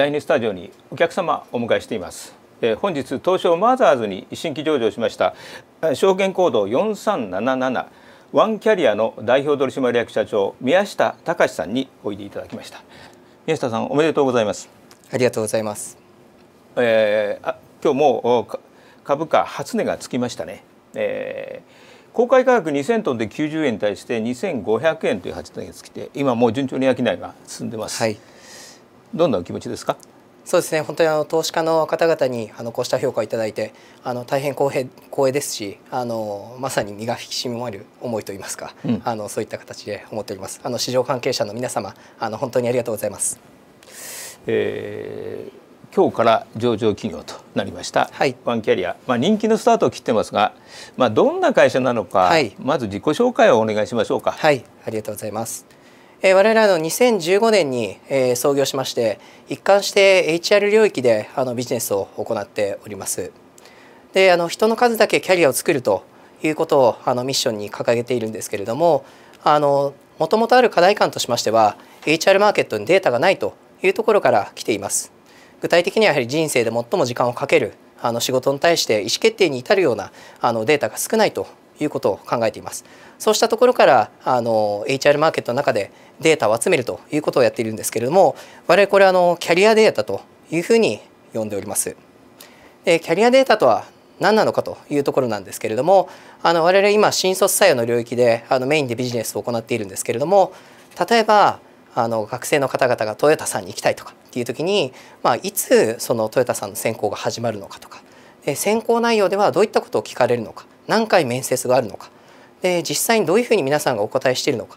第2スタジオにお客様お迎えしています、え本日東証マザーズに新規上場しました証券コード4377ワンキャリアの代表取締役社長宮下隆さんにおいでいただきました宮下さんおめでとうございますありがとうございます、えー、あ今日も株価初値がつきましたね、えー、公開価格2000トンで90円に対して2500円という8値がつきて今もう順調に商いが進んでます、はいどんな気持ちですかそうですね本当にあの投資家の方々にあのこうした評価をいただいてあの大変光栄光栄ですしあのまさに身が引き締まる思いと言いますか、うん、あのそういった形で思っておりますあの市場関係者の皆様あの本当にありがとうございます、えー、今日から上場企業となりました、はい、ワンキャリア、まあ、人気のスタートを切ってますが、まあ、どんな会社なのか、はい、まず自己紹介をお願いしましょうかはいありがとうございますえー、我々の2015年に、えー、創業しまして一貫して HR 領域であのビジネスを行っております。であの人の数だけキャリアを作るということをあのミッションに掲げているんですけれどももともとある課題感としましては HR マーケットにデータがないというところから来ています。具体的にはやはり人生で最も時間をかけるあの仕事に対して意思決定に至るようなあのデータが少ないということを考えています。そうしたところからあの HR マーケットの中でデータを集めるということをやっているんですけれども我々これあのキャリアデータというふうに呼んでおります。でキャリアデータとは何なのかというところなんですけれどもあの我々今新卒採用の領域であのメインでビジネスを行っているんですけれども例えばあの学生の方々がトヨタさんに行きたいとかっていう時に、まあ、いつそのトヨタさんの選考が始まるのかとか選考内容ではどういったことを聞かれるのか何回面接があるのかで実際にどういうふうに皆さんがお答えしているのか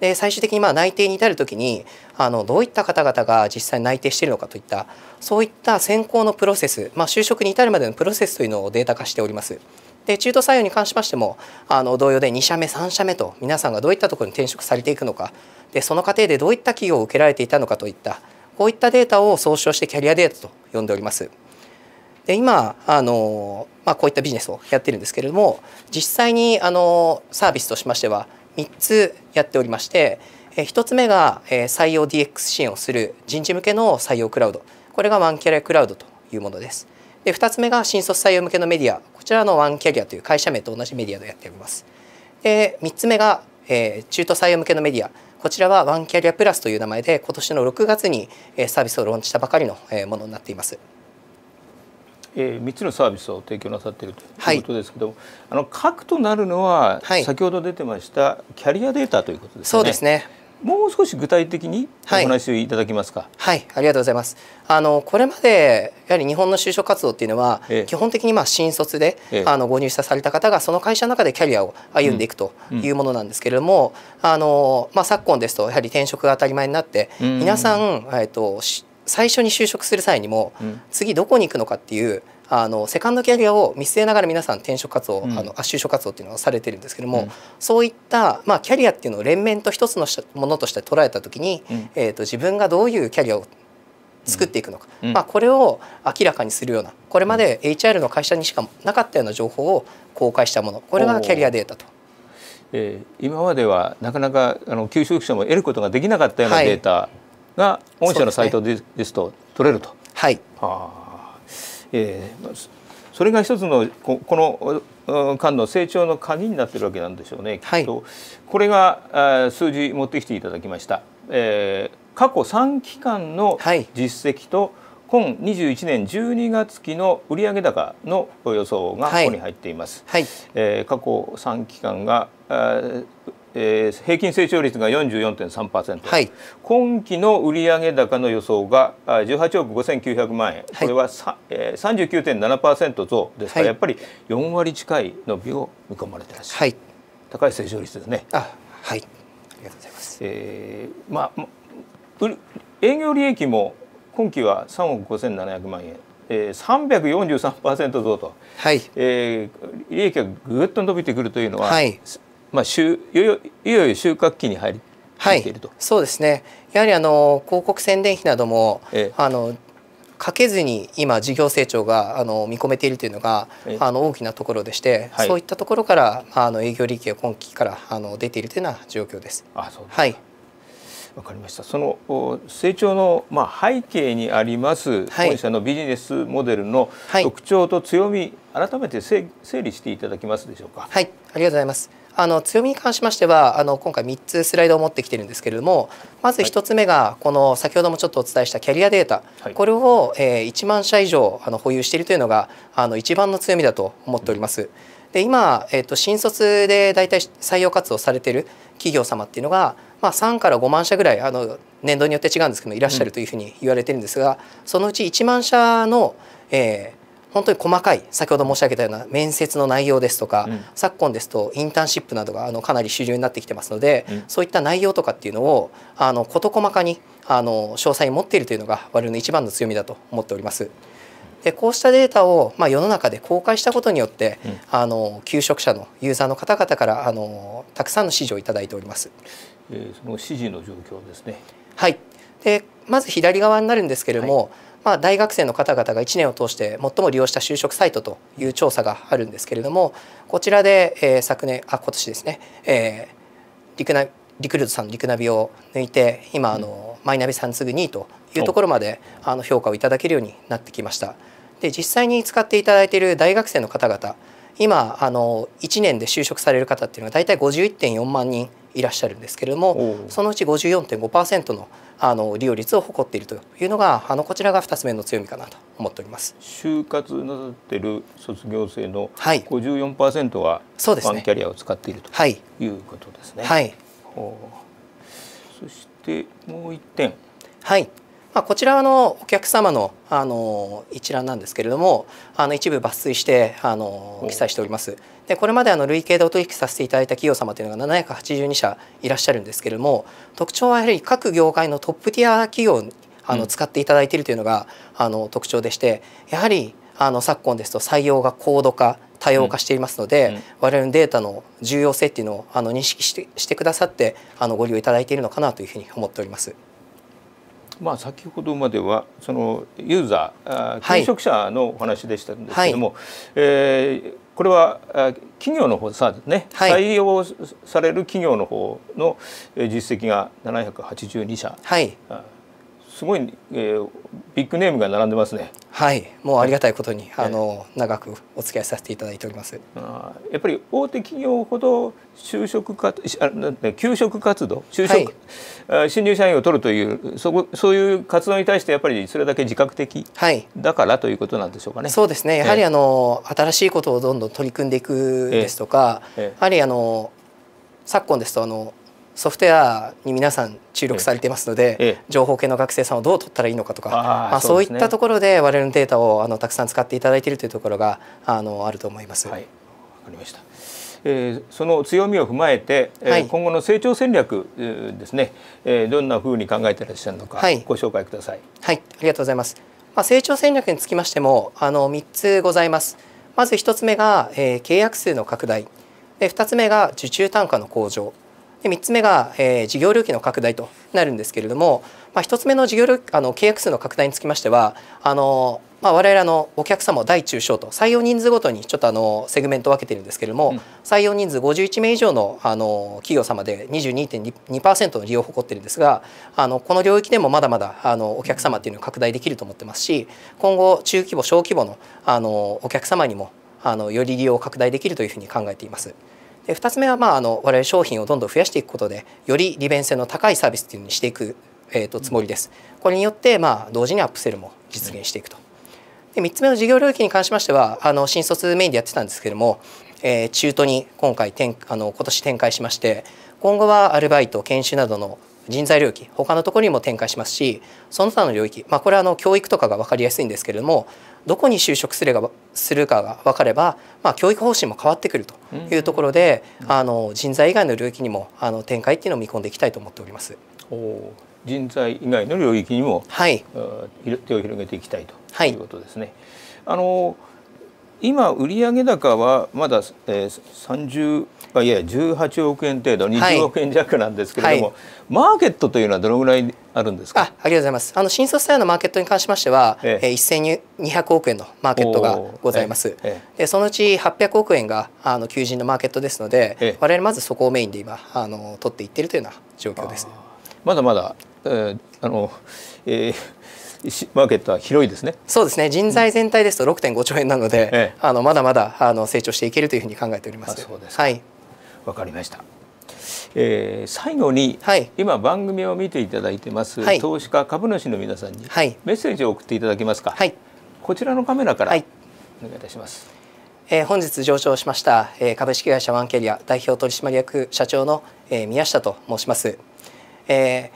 で最終的にまあ内定に至る時にあのどういった方々が実際に内定しているのかといったそういった選考のプロセス、まあ、就職に至るまでのプロセスというのをデータ化しております。で中途採用に関しましてもあの同様で2社目3社目と皆さんがどういったところに転職されていくのかでその過程でどういった企業を受けられていたのかといったこういったデータを総称してキャリアデータと呼んでおります。で今あのまあ、こういったビジネスをやってるんですけれども実際にあのサービスとしましては3つやっておりまして1つ目が採用 DX 支援をする人事向けの採用クラウドこれがワンキャリアクラウドというものです。で2つ目が新卒採用向けのメディアこちらのワンキャリアという会社名と同じメディアでやっております。で3つ目が、え中途採用向けのメディアこちらはワンキャリアプラスという名前で今年の6月にサービスをローンチしたばかりのものになっています。えー、3つのサービスを提供なさっているということですけども、はい、あの核となるのは、先ほど出てましたキャリアデータということですね。そうですねもう少し具体的にお話をいただけますか、はい、はい、ありがとうございますあのこれまでやはり日本の就職活動っていうのは、ええ、基本的にまあ新卒で、え、あのご入社された方がその会社の中でキャリアを歩んでいくというものなんですけれども、うんうん、あのまあ、昨今ですとやはり転職が当たり前になって、皆さん、えっと最初に就職する際にも、次どこに行くのかっていうあのセカンドキャリアを見据えながら皆さん転職活動、うん、あの就職活動っていうのをされてるんですけども、うん、そういった、まあ、キャリアっていうのを連綿と一つのものとして捉えた時に、うん、えーと、と自分がどういうキャリアを作っていくのか、うん、まあ、これを明らかにするようなこれまで HR の会社にしかなかったような情報を公開したものこれがキャリアデータと。えー、今まではなかなかあの求職者も得ることができなかったようなデータ、はいが御社のサイトですと取れると。はい、あえー、それが一つのここの間の成長の鍵になっているわけなんでしょうね。はい、とこれが数字持ってきていただきました。えー、過去三期間の実績と、今21年12月期の売上高の予想がここに入っています。はいはい、えー、過去3期間が、えーえー、平均成長率が44.3%、はい、今期の売上高の予想が18億5900万円、これは、はい、えー、39.7%増ですから、はい、やっぱり4割近い伸びを見込まれていらっしゃる、はい、高い成長率ですね。あはいありがとうございます、えーまあ、営業利益も今期は3億5700万円、えー、343%増と、はいえー、利益がぐっと伸びてくるというのは、はいまあ、しゅいよいよいよ収穫期に入りはい、そうですねやはりあの広告宣伝費なども、ええ、あのかけずに今事業成長があの見込めているというのがあの大きなところでして、はい、そういったところからあの営業利益が今期からあの出ているというような状況です。あそうですはい。わかりました。その成長のまあ背景にあります、本社のビジネスモデルの特徴と強み、はい、改めて整理していただけますでしょうか。はい、ありがとうございます。あの強みに関しましてはあの今回3つスライドを持ってきてるんですけれどもまず1つ目がこの先ほどもちょっとお伝えしたキャリアデータ、はい、これを、えー、1万社以上あの保有しているというのがあの一番の強みだと思っております。で今、えー、と新卒で大体採用活動されてる企業様っていうのが、まあ、3から5万社ぐらいあの年度によって違うんですけどもいらっしゃるというふうに言われてるんですが、そのうち1万社の、えー、本当に細かい先ほど申し上げたような面接の内容ですとか、うん、昨今ですとインターンシップなどがあのかなり主流になってきてますので、うん、そういった内容とかっていうのをあの事細かにあの詳細に持っているというのが我々の一番の強みだと思っております。でこうしたデータを、まあ、世の中で公開したことによって、うん、あの求職者のユーザーの方々からあのたくさんの支持をいただいております。えー、その支持の状況ですね。はい。でまず左側になるんですけれども、はいまあ、大学生の方々が1年を通して最も利用した就職サイトという調査があるんですけれどもこちらで、えー、昨年あ今年ですね、えー、リクナリクルートさんのリクナビを抜いて今あの、マイナビさん次2位というところまであの評価をいただけるようになってきました。で実際に使っていただいている大学生の方々今あの1年で就職される方っていうのは大体51.4万人いらっしゃるんですけれどもそのうち54.5%のあの利用率を誇っているというのがあのこちらが2つ目の強みかなと思っております就活なさってる卒業生の54%は、はい、そうですね、ワンキャリアを使っているということですね。はい、はい、そしてもう1点、はい、まあ、こちらのお客様のあの一覧なんですけれどもあの一部抜粋してあの記載しております。でこれまであの累計でお取引させていただいた企業様というのが782社いらっしゃるんですけれども特徴はやはり各業界のトップティア企業あの使っていただいているというのがあの特徴でしてやはりあの昨今ですと採用が高度化多様化していますので、うんうん、我々のデータの重要性っていうのをあの認識してしてくださってあのご利用いただいているのかなというふうに思っております。まあ、先ほどまではそのユーザー求職者のお話でしたんですけども、はい、えー、これは企業の方さね、はい、採用される企業の方の実績が782社。はいすごい、えー、ビッグネームが並んでますね。はい、もうありがたいことに、はい、あの長くお付き合いさせていただいております。あやっぱり大手企業ほど就職かあなんて給食活動、就職、はい、新入社員を取るというそこそういう活動に対してやっぱりそれだけ自覚的だから、はい、ということなんでしょうかね。そうですね。やはりあの、新しいことをどんどん取り組んでいくですとか、やはりあの昨今ですとあのソフトウェアに皆さん注力されていますので、ええ、情報系の学生さんをどう取ったらいいのかとかまあ、そういったところで我々のデータをあのたくさん使っていただいているというところがあのあると思います。はい、分かりましたえー、その強みを踏まえて、えー、はい、今後の成長戦略、えー、ですね、えー、どんなふうに考えていらっしゃるのか、はい、ご紹介ください。はい、ありがとうございます。まあ、成長戦略につきましてもあの3つございます。まず1つ目が、えー、契約数の拡大で2つ目が受注単価の向上で3つ目が、えー、事業領域の拡大となるんですけれども、まあ、1つ目の事業領あの契約数の拡大につきましてはあの、まあ、我々のお客様を大中小と採用人数ごとにちょっとあのセグメントを分けているんですけれども、うん、採用人数51名以上のあの企業様で22.2%の利用を誇っているんですがあのこの領域でもまだまだあのお客様っていうのを拡大できると思ってますし今後中規模小規模のあのお客様にもあのより利用を拡大できるというふうに考えています。で2つ目はまああの我々商品をどんどん増やしていくことでより利便性の高いサービスというのにしていく、えー、とつもりです。これによってまあ同時にアップセルも実現していくと。で3つ目の事業領域に関しましてはあの新卒メインでやってたんですけれども、えー、中途に今回あの今年展開しまして今後はアルバイト研修などの人材領域他のところにも展開しますしその他の領域、まあ、これはあの教育とかが分かりやすいんですけれどもどこに就職すればするかが分かれば、まあ、教育方針も変わってくるというところで、うん、あの人材以外の領域にもあの展開っていうのを見込んでいきたいと思っております。お人材以外の領域にも、はい、手を広げていきたいということですね。はい、あの今売上高はまだ、えー、30あいや18億円程度20億円弱なんですけれども、はいはい、マーケットというのはどのぐらいあるんですかあありがとうございますあの新卒採用のマーケットに関しましては、えええー、1200億円のマーケットがございます、ええ、でそのうち800億円があの求人のマーケットですので、ええ、我々まずそこをメインで今あの取っていってるというような状況ですまだまだ、えーあのえーマーケットは広いですねそうですね人材全体ですと6.5兆円なので、ええ、あのまだまだあの成長していけるというふうに考えておりますそうですはいわかりましたえー、最後に、はい、今番組を見ていただいてます、はい、投資家株主の皆さんに、はい、メッセージを送っていただけますか、こちらのカメラから、お願いいたします、えー、本日上場しました、えー、株式会社ワンキャリア代表取締役社長の、えー、宮下と申します、えー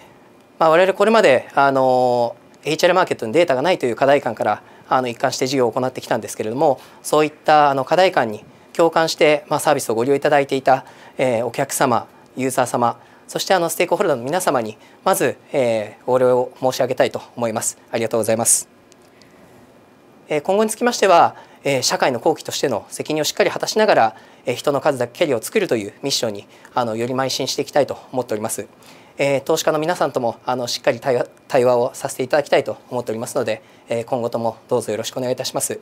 まあ、我々これまで、あの HR マーケットにデータがないという課題感からあの一貫して事業を行ってきたんですけれどもそういったあの課題感に共感して、まあ、サービスをご利用いただいていた、えー、お客様ユーザー様そしてあのステークホルダーの皆様にまず、えー、お礼を申し上げたいと思います。ありがとうございます。えー、今後につきましては、えー、社会の後期としての責任をしっかり果たしながら、えー、人の数だけキャリアを作るというミッションにあのより邁進していきたいと思っております。え投資家の皆さんともあのしっかり対話をさせていただきたいと思っておりますので、え今後ともどうぞよろしくお願いいたします。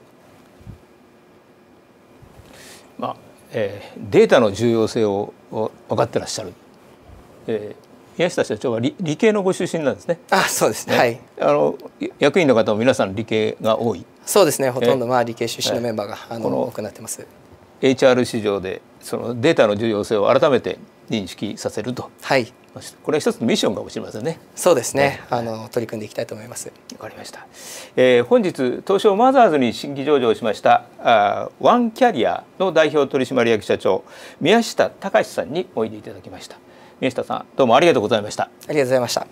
まあえー、データの重要性を分かってらっしゃる、えー、宮下社長は理理系のご出身なんですね。あ、そうですね。はい。あの役員の方も皆さん理系が多い。そうですね。ほとんどまあ理系出身のメンバーが、あの多くなってます。HR 市場でそのデータの重要性を改めて認識させると、はい、これは一つのミッションかもしれませんね。そうですね。はい、あの取り組んでいきたいと思います。わかりました。えー、本日東証マザーズに新規上場しましたあワンキャリアの代表取締役社長宮下隆さんにおいでいただきました。宮下さんどうもありがとうございました。ありがとうございました。